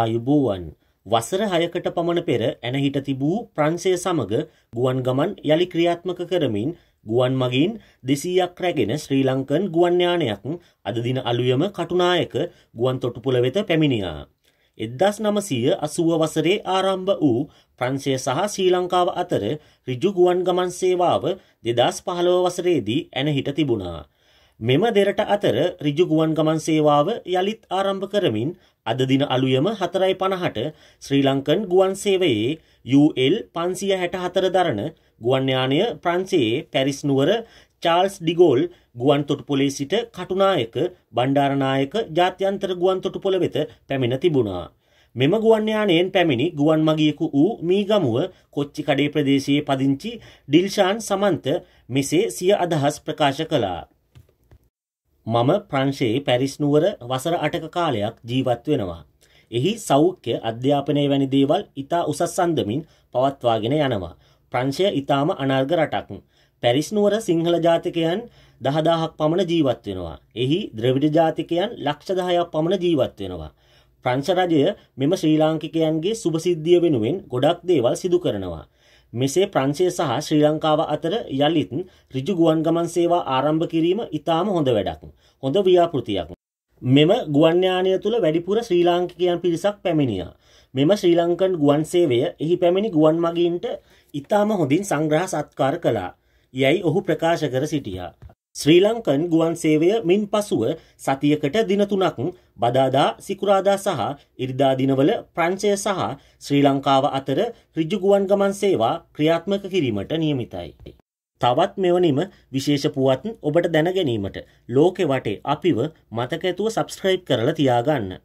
ආයුබෝවන් වසර හයකට පමණ පෙර ඇනහිට තිබූ ප්‍රංශය සමඟ ගුවන් ගමන් යළි ක්‍රියාත්මක කරමින් ගුවන් මගින් දෙසීයක් රැගෙන ශ්‍රී ලංකන් ගුවන්්‍යානයක් අදදින අලුයම කටුනායක ගුවන් තොටුපුළ වෙත පැමිණියා. එද්දස් නමසීය අසුව වසරේ ආරම්භ වූ ප්‍රංශය සහ ශ්‍රී ලංකාව අතර රිජු ගුවන් ගමන් සේවාව දෙදස් පහළව වසරේදී ඇනහිට තිබුණා. මෙම දෙරට අතර රිජු ගුවන් ගමන් සේවාව යළිත් ආරම්භ කරමින් අද දින අලුයම හතරයි පණහට ශ්‍රී ලංකන් ගුවන් සේවයේ UL පන්සිය හැට හතර දරන ගුවන්්‍යානය ප්‍රන්සයේ පැරිස්නුවර චාල්ස් ඩිගෝල් ගුවන් තොටුපොලේ සිට කටුනායක බණ්ඩාරනායක ජාත්‍යන්තර ගුවන් තොටුපොළ වෙත පැමිණ තිබුණා. මෙම ගුවන්්‍යානයෙන් පැමිණි ගුවන් මගියකු වූ මීගමුව කොච්චි කඩේ ප්‍රදේශයේ පදිංචි ඩිල්ෂාන් සමන්ත මෙසේ සිය අදහස් ප්‍රකාශ කලා. මම ප්‍රංශයේ පැරිස් නුවර වසර 8ක කාලයක් ජීවත් වෙනවා. එහි සෞඛ්‍ය අධ්‍යාපනය වැනි දේවල් ඊටා උසස් සම්දමින් පවත්වාගෙන යනවා. ප්‍රංශය ඊටාම අනර්ග රටක්. පැරිස් නුවර සිංහල ජාතිකයන් 10000ක් පමණ ජීවත් වෙනවා. එහි ද්‍රවිඩ ජාතිකයන් ලක්ෂ 10ක් පමණ ජීවත් වෙනවා. ප්‍රංශ රජය මෙම ශ්‍රී ලාංකිකයන්ගේ සුභසිද්ධිය වෙනුවෙන් ගොඩක් දේවල් සිදු කරනවා. මෙසේ ප්‍රංශය සහ ශ්‍රී ලංකාව අතර යළිත් ඍජු ගුවන් ගමන් සේවා ආරම්භ කිරීම ඉතාම හොඳ වැඩක්. හොඳ ව්‍යාපෘතියක්. මෙම ගුවන්්‍යානය තුළ වැඩිපුර ශ්‍රී ලාංකිකයන් පිරිසක් පැමිණිය. මෙම ශ්‍රී ලංකන් ගුවන් සේවය එහි පැමිණි ගුවන් මගින්ට ඉතාම හොඳින් සංග්‍රහ සත්කාර කලා යැයි ඔහු ප්‍රකාශ කර සිටියා. ශ්‍රී ලංකන් ගුවන් සේවය මින් පසුව සතියකට දින තුනක් බදාදා සිකුරාදා සහ ඉරිදා දිනවල ප්‍රංශය සහ ශ්‍රී ලංකාව අතර ඍජු ගුවන් ගමන් සේවා ක්‍රියාත්මක කිරීමට නියමිතයි. තවත් මෙවැනිම විශේෂ පුවත් ඔබට දැන ගැනීමට ලෝකෙ වටේ අපිව මතක ඇතුව සබ්ස්ක්‍රයිබ් කරලා තියාගන්න.